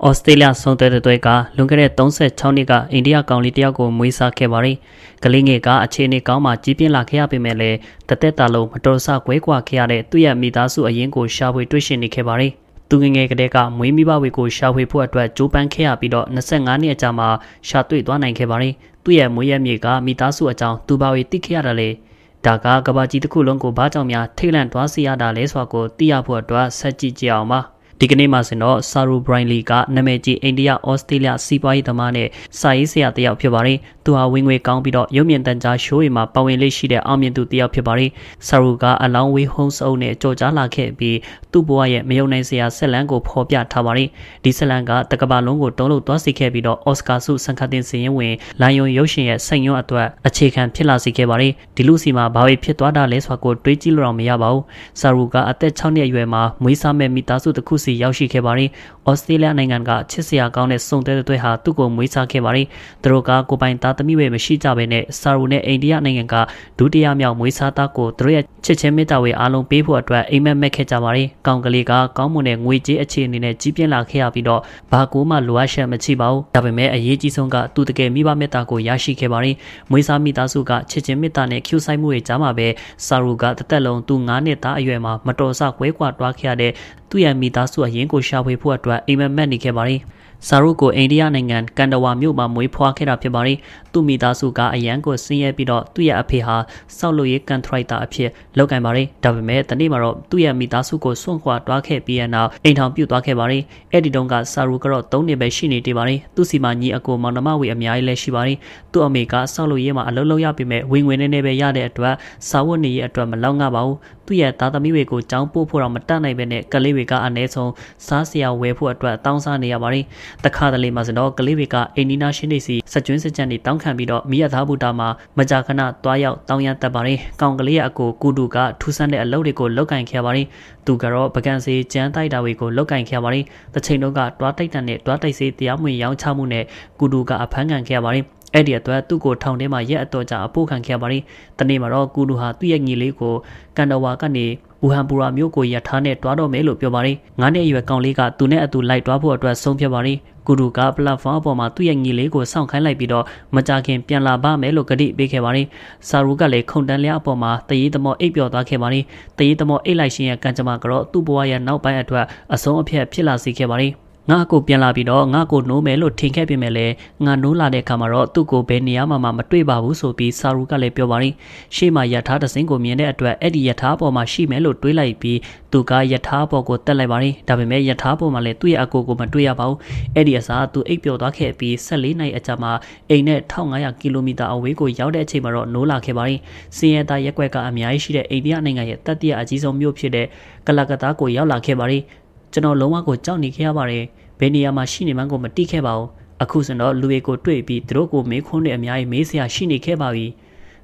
။အော်စတြေးလျဆုံးသွဲတဲ့တွဲကလွန်ခဲ့တဲ့36နှစ်ကအိန္ဒိယကောင်လေးတယောက်ကိုမွေးစားခဲ့ပါရီ။ကလေးငယ်ကအခြေအနေကောင်းမှကြီးပြင်းလာခဲ့ရပေမဲ့လည်းတသက်တာလုံးမတော်ဆကွဲကွာခဲ့ရတဲ့သူ့ရဲ့မိသားစုအရင်းကိုရှာဖွေတွေ့ရှိနေခဲ့ပါရီ။သူငငယ်ကတည်းကမွေးမိဘတွေကိုရှာဖွေဖို့အတွက်ကြိုးပမ်းခဲ့ရပြီးတော့25နှစ်အကြာမှာရှာတွေ့သွားနိုင်ခဲ့ပါရီ။သူ့ရဲ့မွေးရမြေကမိသားစုအကြောင်းသူပါဝေသိခဲ့ရတာလေ။ဒါကကဘာကြီးတစ်ခုလုံးကိုဘာကြောင့်များထိတ်လန့်သွားစေရတာလဲဆိုတာကိုသိရဖို့အတွက်ဆက်ကြည့်ကြအောင်ပါ။ဒီကနေ့မှာစင်တော့ဆာရူဘရိုင်လီကနာမည်ကြီးအိန္ဒိယဩစတြေးလျစီးပွားရေးသမားနဲ့စာရေးဆရာတယောက်ဖြစ်ပါတယ်။သူဟာဝင်ငွေကောင်းပြီးတော့ရုပ်မြင်သံကြားရှိုးတွေမှာပါဝင်လေးရှိတဲ့အောင်မြင်သူတယောက်ဖြစ်ပါတယ်။ဆာရူကအလောင်းဝေးဟုံးစုံနဲ့ကြော်ကြားလာခဲ့ပြီးသူ့ဘဝရဲ့မယုံနိုင်စရာဆက်လန်းကိုဖော်ပြထားပါတယ်။ဒီဆက်လန်းကတကဘာလုံးကိုတုံးလို့သွားစီခဲ့ပြီးတော့အော်စကာဆုစံခတ်တင်စင်ရင်ဝင်လန်ယွန်ရုပ်ရှင်ရဲ့စိန်ညွန့်အတွက်အခြေခံဖြစ်လာစေခဲ့ပါတယ်။ဒီလူစီမှာဘာတွေဖြစ်သွားတာလဲဆိုတာကိုတွေးကြည့်လို့တော့မရပါဘူး။ဆာရူကအသက်6နှစ်အရွယ်မှာမွေးစားမဲ့မိသားစုတစ်ခုစီစီရောက်ရှိခဲ့ပါတယ်။ဩစတြေးလျနိုင်ငံကချစ်စရာကောင်းတဲ့စုံတဲတွေဟာသူ့ကိုမွေးစားခဲ့ပါတယ်။သူတို့ကကိုပိုင်သားသမီးပဲမရှိကြဘဲနဲ့ဆာရူနဲ့အိန္ဒိယနိုင်ငံကဒုတိယမြောက်မွေးစားသားကိုသူတို့ရဲ့ချစ်ချင်းမေတ္တာဝေအားလုံးပေးဖို့အတွက်အိမ်မက်မက်ခဲ့ကြပါတယ်။ကောင်ကလေးကကောင်းမွန်တဲ့ငွေကြေးအခြေအနေနဲ့ကြီးပြင်းလာခဲ့ရပြီးတော့ဘာကူမှလိုအပ်ချက်မရှိပါဘူး။ဒါပေမဲ့အရေးကြီးဆုံးကသူတကယ်မိဘမေတ္တာကိုရရှိခဲ့ပါတယ်။မွေးစားမိသားစုကချစ်ချင်းမေတ္တာနဲ့ကျူဆိုင်မှုတွေကြားမှာပဲဆာရူကတသက်လုံးသူ9နှစ်သားအရွယ်မှာမတော်ဆကွဲကွာတွားခဲ့ရတဲ့သူ့ရဲ့မိသားစုအရင်ကိုရှာဖွေဖို့အတွက်အိမ်မက်မက်နေခဲ့ပါတယ်။ဇာရုကိုအိန္ဒိယနိုင်ငံကန်တဝါမြို့မှာမွေးဖွားခဲ့တာဖြစ်ပါတယ်။သူ့မိသားစုကအရန်ကိုဆင်းရဲပြီးတော့သူ့ရဲ့အဖေဟာဆောက်လုပ်ရေးကန်ထရိုက်တာအဖြစ်လုပ်ကင်ပါတယ်။ဒါပေမဲ့ဒီနေ့မှာတော့သူ့ရဲ့မိသားစုကိုစွန့်ခွာတွားခဲ့ပြီးတဲ့နောက်အိမ်ထောင်ပြုတ်သွားခဲ့ပါတယ်။အဲ့ဒီတုန်းကဇာရုကတော့၃နှစ်ပဲရှိနေသေးပါတယ်။သူ့စီမညီအကိုမောင်နှမဝေအများကြီးလည်းရှိပါတယ်။သူ့အမေကဆောက်လုပ်ရေးမှာအလုပ်လုပ်ရပေမဲ့ဝင်ငွေနဲ့နဲ့ပဲရတဲ့အတွက်စာဝတ်နေရေးအတွက်မလောက်ငှပါဘူး။သူ့ရဲ့သားသမီးတွေကိုကြောင်းပို့ဖို့တော့မတတ်နိုင်ပဲနဲ့ကလေးတွေကအနည်းဆုံးစားစရာဝယ်ဖို့အတွက်တောင်းစားနေရပါတယ်။တခါတလေမှာဆိုတော့ကလေးတွေကအင်းနီနာရှင်းနေစီစကြွင်းစကြံတွေတောင်းခံပြီးတော့မိရသားဘူတာမှာမကြာခဏတွားရောက်တောင်းရန်တက်ပါတယ်။ကောင်ကလေးရဲ့အကိုကုတုကထူးဆန်းတဲ့အလုပ်တွေကိုလုပ်ကင်ခဲ့ပါတယ်။သူကတော့ပကံစီကြမ်းတိုက်တာတွေကိုလုပ်ကင်ခဲ့ပါတယ်။တစ်ချိန်တော့ကတွားတိုက်တန်နဲ့တွားတိုက်စေးတရားမဝင်ရောင်းချမှုနဲ့ကုတုကအဖမ်းခံခဲ့ရပါတယ်။အဲ့ဒီအတွက်သူ့ကိုထောင်ထဲမှာရက်အတော်ကြာအပို့ခံခဲ့ရပါတယ်။တနေ့မှာတော့ကုလူဟာသူ့ရဲ့ညီလေးကိုကန်တော်ဝါကနေဘူဟန်ပူရာမြို့ကိုရထားနဲ့တွားတော့မယ်လို့ပြောပါတယ်။ငါးနှစ်အရွယ်ကောင်လေးကသူနဲ့အတူလိုက်တွားဖို့အတွက်ဆုံးဖြတ်ပါတယ်။ကုလူကပလက်ဖောင်းအပေါ်မှာသူ့ရဲ့ညီလေးကိုစောင့်ခိုင်းလိုက်ပြီးတော့မကြခင်ပြန်လာပါမယ်လို့ကတိပေးခဲ့ပါတယ်။ဆာရူကလည်းခုန်တန်းလျားအပေါ်မှာတရေသမောအိပ်ပျော်သွားခဲ့ပါတယ်။တရေသမောအိပ်လိုက်ခြင်းရဲ့ကံကြမ္မာကတော့သူ့ဘဝရဲ့နောက်ပိုင်းအတွက်အဆုံးအဖြတ်ဖြစ်လာစေခဲ့ပါတယ်။ငါ့ကိုပြန်လာပြီးတော့ငါ့ကိုနိုးမယ်လို့ထင်ခဲ့ပေမဲ့လည်းငါနိုးလာတဲ့အခါမှာတော့သူ့ကိုဘယ်နေရာမှမတွေ့ပါဘူးဆိုပြီးဆာရူကလည်းပြောပါရင်ရှေ့မှာယထာတစင်းကိုမြင်တဲ့အတွက်အဲ့ဒီယထာပေါ်မှာရှိမယ်လို့တွေးလိုက်ပြီးသူကယထာပေါ်ကိုတက်လိုက်ပါရင်ဒါပေမဲ့ယထာပေါ်မှာလည်းသူ့ရဲ့အကိုကိုမတွေ့ရပါဘူးအဲ့ဒီအစားသူအိပ်ပျော်သွားခဲ့ပြီး14နှစ်အကြာမှာအိမ်နဲ့1500ကီလိုမီတာအဝေးကိုရောက်တဲ့အချိန်မှာတော့နိုးလာခဲ့ပါရင်စင်ရတာရက်ွက်ကအများကြီးရှိတဲ့အိန္ဒိယနိုင်ငံရဲ့တတိယအကြီးဆုံးမြို့ဖြစ်တဲ့ကလကတ္တာကိုရောက်လာခဲ့ပါရင်ကျွန်တော်လုံးဝကိုကြောက်နေခဲ့ရပါတယ်ဘယ်နေရာမှာရှိနေမှန်းကိုမသိခဲ့ပါဘူးအခုစတော့လူတွေကိုတွေ့ပြီးသူတို့ကိုမေးခွန်းတွေအများကြီးမေးစရာရှိနေခဲ့ပါပြီ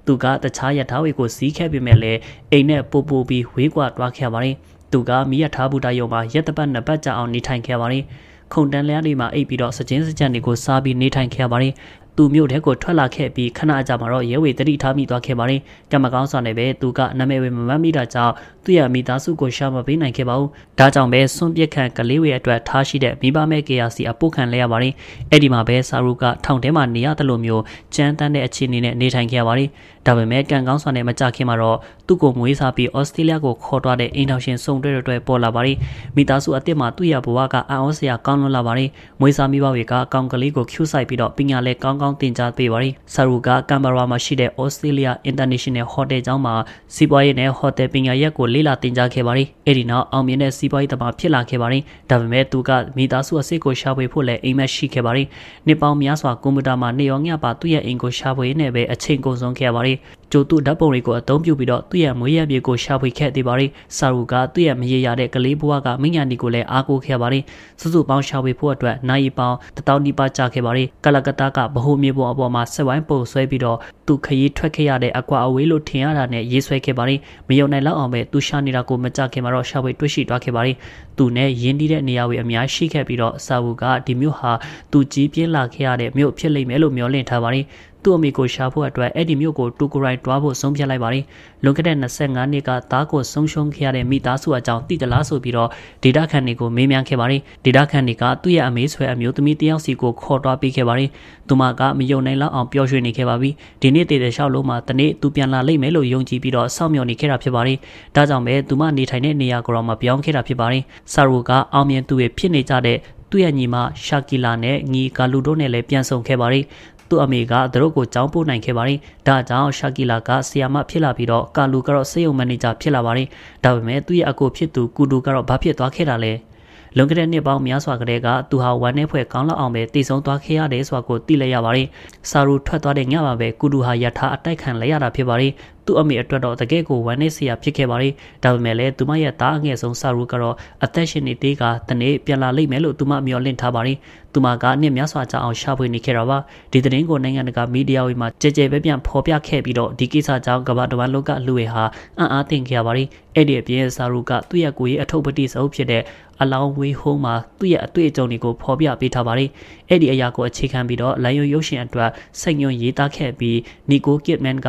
သူကတခြားရထားတွေကိုစီးခဲ့ပေမဲ့လည်းအိမ်နဲ့ပို့ပို့ပြီးဝေးကွာတွားခဲ့ပါတယ်သူကမိရထားဘူးတရုံမှာရက်တပတ်နှစ်ပတ်ကြာအောင်နေထိုင်ခဲ့ပါတယ်ခုန်တန်းလျားတွေမှာအိပ်ပြီးတော့စကျင်းစကြံတွေကိုစားပြီးနေထိုင်ခဲ့ရပါတယ်သူမြို့ထဲကိုထွက်လာခဲ့ပြီးခဏကြာမှာတော့ရဲဝေတတိထားမိသွားခဲ့ပါတယ်။ကံမကောင်းစွာနဲ့ပဲသူကနာမည်ဝေမမှတ်မိတာကြောင့်သူ့ရဲ့မိသားစုကိုရှာမပေးနိုင်ခဲ့ပါဘူး။ဒါကြောင့်ပဲဆွန့်ပစ်ခံကလေးဝေအတွက်ထားရှိတဲ့မိဘမဲ့ KRC အပုတ်ခံလဲရပါတယ်။အဲ့ဒီမှာပဲဆာရုကထောင်ထဲမှာနေရတယ်လို့မျိုးကြမ်းတမ်းတဲ့အခြေအနေနဲ့နေထိုင်ခဲ့ရပါတယ်။ဒါပေမဲ့ကံကောင်းစွာနဲ့မကြခင်မှာတော့သူ့ကိုမွေးစားပြီးဩစတြေးလျကိုခေါ်သွားတဲ့အိမ်တော်ရှင်စုံတွေ့တဲ့အတွက်ပေါ်လာပါတယ်မိသားစုအစ်စ်မှာသူ့ရဘဝကအံ့ဩစရာကောင်းလွန်းလာပါတယ်မွေးစားမိဘတွေကအကောင်ကလေးကိုဖြူဆိုင်ပြီးတော့ပညာလည်းကောင်းကောင်းသင်ကြားပေးပါတယ်ဆာရူကကမ်ဘာရာမှာရှိတဲ့ဩစတြေးလျ International Hotel ကျောင်းမှာစီးပွားရေးနဲ့ Hotel ပညာရပ်ကိုလေ့လာသင်ကြားခဲ့ပါတယ်အဲ့ဒီနောက်အောင်မြင်တဲ့စီးပွားရေးသမားဖြစ်လာခဲ့ပါတယ်ဒါပေမဲ့သူကမိသားစုအစ်စ်ကိုရှာဖွေဖို့လည်းအိမ်မက်ရှိခဲ့ပါတယ်နှစ်ပေါင်းများစွာကွန်ပျူတာမှာနေရောင်ညပါသူ့ရဲ့အိမ်ကိုရှာဖွေနေပဲအချိန်ကုန်ဆုံးခဲ့ရပါတယ်ဂျိုသူဓာတ်ပုံတွေကိုအသုံးပြုပြီးတော့သူ့ရဲ့မွေးရပြေကိုရှာဖွေခဲ့သေးပါတယ်။ဆာရူကသူ့ရဲ့မရေရတဲ့ကလေးဘဝကမိညာနီကိုလည်းအားကိုးခဲ့ပါတယ်။စုစုပေါင်းရှာဖွေဖို့အတွက်နိုင်ပေါင်းတထောင်နီးပါးကြာခဲ့ပါတယ်။ကလကတာကဗဟိုမြေပေါ်အပေါ်မှာဆက်ဝိုင်းပုံဆွဲပြီးတော့သူခရီးထွက်ခဲ့ရတဲ့အကွာအဝေးလို့ထင်ရတာနဲ့ရေးဆွဲခဲ့ပါတယ်။မယုံနိုင်လောက်အောင်ပဲသူရှာနေတာကိုမကြခင်မှာတော့ရှာဖွေတွေ့ရှိသွားခဲ့ပါတယ်။သူနဲ့ရင်းနှီးတဲ့နေရာတွေအများရှိခဲ့ပြီးတော့ဆာရူကဒီမြို့ဟာသူကြီးပြင်းလာခဲ့ရတဲ့မြို့ဖြစ်လိမ့်မယ်လို့မျှော်လင့်ထားပါတယ်။သူ့အမိကိုရှာဖို့အတွက်အဲ့ဒီမြို့ကိုတူကိုရိုင်းတွားဖို့ဆုံးဖြတ်လိုက်ပါတယ်။လွန်ခဲ့တဲ့25နှစ်ကသားကိုဆုံးရှုံးခဲ့ရတဲ့မိသားစုအကြောင်းသိသလားဆိုပြီးတော့ဒေတာခန်တွေကိုမေးမြန်းခဲ့ပါတယ်။ဒေတာခန်တွေကသူ့ရဲ့အမေဆွဲအမျိုးသမီးတယောက်စီကိုခေါ်တွားပေးခဲ့ပါတယ်။သူမကမယုံနိုင်လောက်အောင်ပျော်ရွှင်နေခဲ့ပါပြီ။ဒီနေ့တည်တဲ့လျှောက်လုံးမှာတနေ့သူပြန်လာလိမ့်မယ်လို့ယုံကြည်ပြီးတော့စောင့်မျှော်နေခဲ့တာဖြစ်ပါတယ်။ဒါကြောင့်ပဲသူမနေထိုင်တဲ့နေရာကိုတော့မပြောင်းခဲ့တာဖြစ်ပါတယ်။ဆာရိုကအောင်မြင်သူရဲ့ဖြစ်နေကြတဲ့သူ့ရဲ့ညီမရှာကီလာနဲ့ငီကာလူတို့နဲ့လည်းပြန်ဆုံခဲ့ပါတယ်သူ့အမေကသူတို့ကိုကြောင်းပို့နိုင်ခဲ့ပါတယ်။ဒါကြောင့်ရှာကီလာကဆီယာမဖြစ်လာပြီးတော့ကာလူကတော့စေယုံမန်နေဂျာဖြစ်လာပါတယ်။ဒါပေမဲ့သူ့ရဲ့အကိုဖြစ်သူကူဒူကတော့ဘာဖြစ်သွားခဲ့တာလဲ။လွန်ခဲ့တဲ့နှစ်ပေါင်းများစွာကတည်းကသူဟာဝမ်နဲ့ဖွဲ့ကောင်းလောက်အောင်ပဲတည်ဆုံသွားခဲ့ရတယ်ဆိုတာကိုသိလိုက်ရပါတယ်။စာရူထွက်သွားတဲ့ညမှာပဲကုတူဟာယထာအတိုက်ခံလိုက်ရတာဖြစ်ပါတယ်သူ့အမေအတွက်တော့တကယ့်ကိုဝမ်းနည်းစရာဖြစ်ခဲ့ပါတယ်ဒါပေမဲ့လည်းသူမရဲ့သားအငယ်ဆုံးဆာရူကတော့အသက်ရှင်နေသေးကတနေ့ပြန်လာလိမ့်မယ်လို့သူမမျှော်လင့်ထားပါတယ်သူမကအနှစ်များစွာကြာအောင်ရှာဖွေနေခဲ့တာပါဒီသတင်းကိုနိုင်ငံတကာမီဒီယာတွေမှာကြဲကြဲပဲပြန်ဖော်ပြခဲ့ပြီးတော့ဒီကိစ္စကြောင့်ကမ္ဘာတစ်ဝန်းလုံးကလူတွေဟာအံ့အားသင့်ခဲ့ရပါတယ်အဲ့ဒီအပြင်ဆာရူကသူ့ရဲ့ကိုယ်ရေးအထုပ်ပတိစုပ်ဖြစ်တဲ့အလောင်းဝေးဟုံးမှာသူ့ရဲ့အတွေ့အကြုံတွေကိုဖော်ပြပေးထားပါတယ်အဲ့ဒီအရာကိုအခြေခံပြီးတော့လိုင်ယွန်ရုပ်ရှင်အတွက်စိတ်ညွန်ရေးသားခဲ့ပြီးနီကိုကစ်မန်က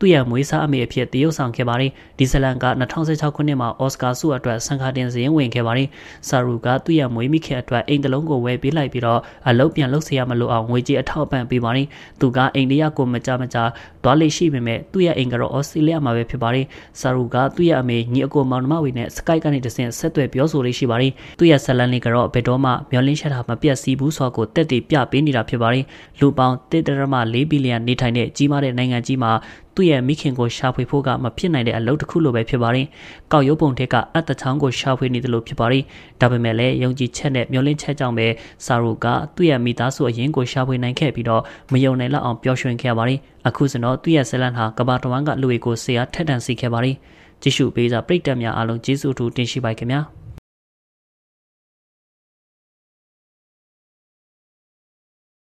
သူ့ရဲ့မွေးစားအမေအဖြစ်တရုတ်ဆောင်ခဲ့ပါတယ်။ဒီဇလန်က2016ခုနှစ်မှာအော်စကာဆုအတွက်ဆန်ခါတင်စရင်ဝင်ခဲ့ပါတယ်။ဆာရူကသူ့ရဲ့မွေးမိခင်အတွက်အိမ်တလုံးကိုဝယ်ပေးလိုက်ပြီးတော့အလုပ်ပြန်လုပ်စရာမလိုအောင်ငွေကြေးအထောက်အပံ့ပေးပါတယ်။သူကအိန္ဒိယကိုမကြမကြာတွားလေရှိပေမဲ့သူ့ရဲ့အိမ်ကတော့အော်စတြေးလျမှာပဲဖြစ်ပါတယ်။ဆာရူကသူ့ရဲ့အမေညီအကိုမောင်နှမဝေနဲ့ Skype ကနေတဆင့်ဆက်သွယ်ပြောဆိုလေးရှိပါတယ်။သူ့ရဲ့ဇလန်လေးကတော့ဘယ်တော့မှမျောလင်းချက်တာမပြတ်စီးဘူးဆိုတော့တက်တည်ပြပေးနေတာဖြစ်ပါတယ်။လူပေါင်း1.4ဘီလီယံနေထိုင်တဲ့ကြီးမားတဲ့နိုင်ငံကြီးမှာသူ့ရဲ့မိခင်ကိုရှာဖွေဖို့ကမဖြစ်နိုင်တဲ့အလုပ်တစ်ခုလိုပဲဖြစ်ပါတယ်။ကောက်ရုပ်ပုံထက်ကအတ်တချောင်းကိုရှာဖွေနေတယ်လို့ဖြစ်ပါတယ်။ဒါပေမဲ့လည်းယုံကြည်ချက်နဲ့မျှော်လင့်ချက်ကြောင့်ပဲဆာရုကသူ့ရဲ့မိသားစုအရင်းကိုရှာဖွေနိုင်ခဲ့ပြီးတော့မယုံနိုင်လောက်အောင်ပျော်ရွှင်ခဲ့ပါတယ်။အခုစတော့သူ့ရဲ့ဇလန်ဟာကဘာတဝမ်းကလူတွေကိုဆရာထက်တန်စီခဲ့ပါတယ်။ကြည့်ရှုပေးကြပရိသတ်များအားလုံးကျေးဇူးအထူးတင်ရှိပါခင်ဗျာ။